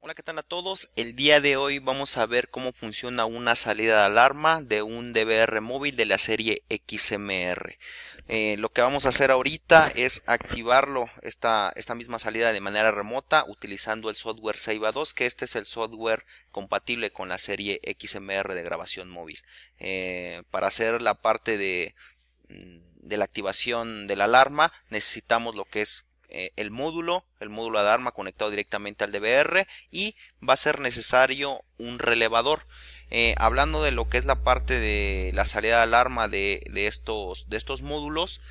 Hola, ¿qué tal a todos? El día de hoy vamos a ver cómo funciona una salida de alarma de un DVR móvil de la serie XMR. Eh, lo que vamos a hacer ahorita es activarlo, esta, esta misma salida de manera remota, utilizando el software Seiba 2, que este es el software compatible con la serie XMR de grabación móvil. Eh, para hacer la parte de, mm, de la activación de la alarma necesitamos lo que es eh, el módulo, el módulo de arma conectado directamente al DBR y va a ser necesario un relevador. Eh, hablando de lo que es la parte de la salida de alarma de, de, estos, de estos módulos,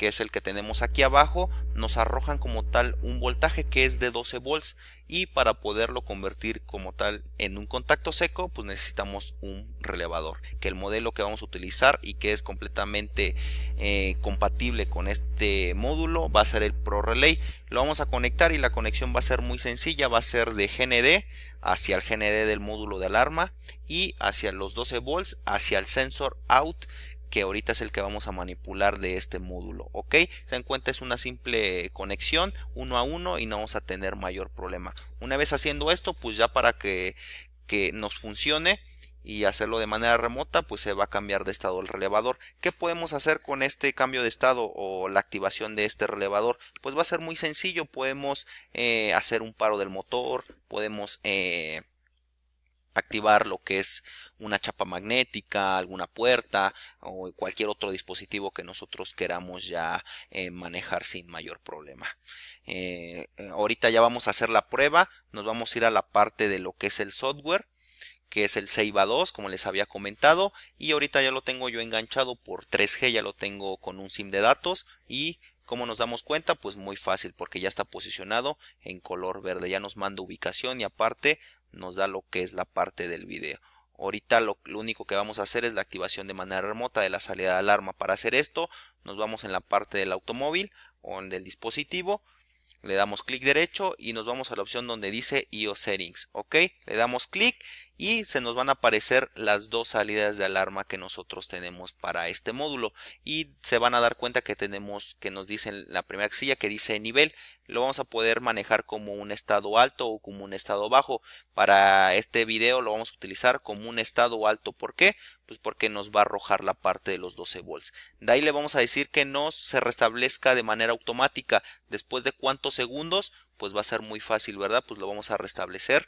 que es el que tenemos aquí abajo, nos arrojan como tal un voltaje que es de 12 volts y para poderlo convertir como tal en un contacto seco, pues necesitamos un relevador, que el modelo que vamos a utilizar y que es completamente eh, compatible con este módulo va a ser el Pro Relay. Lo vamos a conectar y la conexión va a ser muy sencilla, va a ser de GND hacia el GND del módulo de alarma y hacia los 12 volts, hacia el sensor out que ahorita es el que vamos a manipular de este módulo. Ok, se encuentra, cuenta es una simple conexión uno a uno y no vamos a tener mayor problema. Una vez haciendo esto, pues ya para que, que nos funcione y hacerlo de manera remota, pues se va a cambiar de estado el relevador. ¿Qué podemos hacer con este cambio de estado o la activación de este relevador? Pues va a ser muy sencillo, podemos eh, hacer un paro del motor, podemos... Eh, activar lo que es una chapa magnética, alguna puerta o cualquier otro dispositivo que nosotros queramos ya eh, manejar sin mayor problema. Eh, eh, ahorita ya vamos a hacer la prueba, nos vamos a ir a la parte de lo que es el software que es el Seiba 2 como les había comentado y ahorita ya lo tengo yo enganchado por 3G ya lo tengo con un SIM de datos y como nos damos cuenta? Pues muy fácil, porque ya está posicionado en color verde. Ya nos manda ubicación y aparte nos da lo que es la parte del video. Ahorita lo, único que vamos a hacer es la activación de manera remota de la salida de alarma. Para hacer esto nos vamos en la parte del automóvil o en del dispositivo. Le damos clic derecho y nos vamos a la opción donde dice IO Settings. Ok, le damos clic y se nos van a aparecer las dos salidas de alarma que nosotros tenemos para este módulo. Y se van a dar cuenta que tenemos que nos dicen la primera casilla que dice nivel lo vamos a poder manejar como un estado alto o como un estado bajo. Para este video lo vamos a utilizar como un estado alto. ¿Por qué? Pues porque nos va a arrojar la parte de los 12 volts. De ahí le vamos a decir que no se restablezca de manera automática. Después de cuántos segundos, pues va a ser muy fácil, ¿verdad? Pues lo vamos a restablecer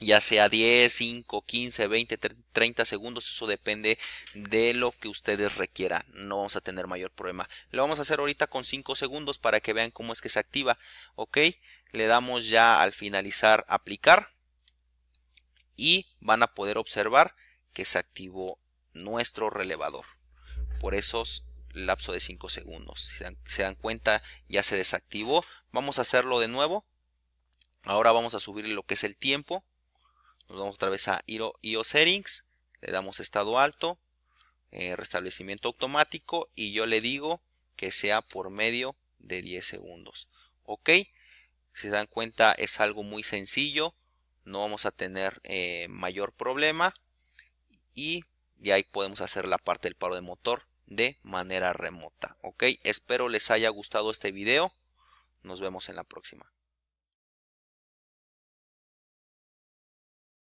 ya sea 10, 5, 15, 20, 30 segundos, eso depende de lo que ustedes requieran, no vamos a tener mayor problema. Lo vamos a hacer ahorita con 5 segundos para que vean cómo es que se activa, ok, le damos ya al finalizar aplicar y van a poder observar que se activó nuestro relevador por esos lapso de 5 segundos. Si se dan cuenta, ya se desactivó. Vamos a hacerlo de nuevo. Ahora vamos a subir lo que es el tiempo. Nos vamos otra vez a IO Settings. Le damos estado alto. Eh, restablecimiento automático. Y yo le digo que sea por medio de 10 segundos. Ok. Si se dan cuenta es algo muy sencillo. No vamos a tener eh, mayor problema. Y de ahí podemos hacer la parte del paro de motor de manera remota. Ok. Espero les haya gustado este video. Nos vemos en la próxima.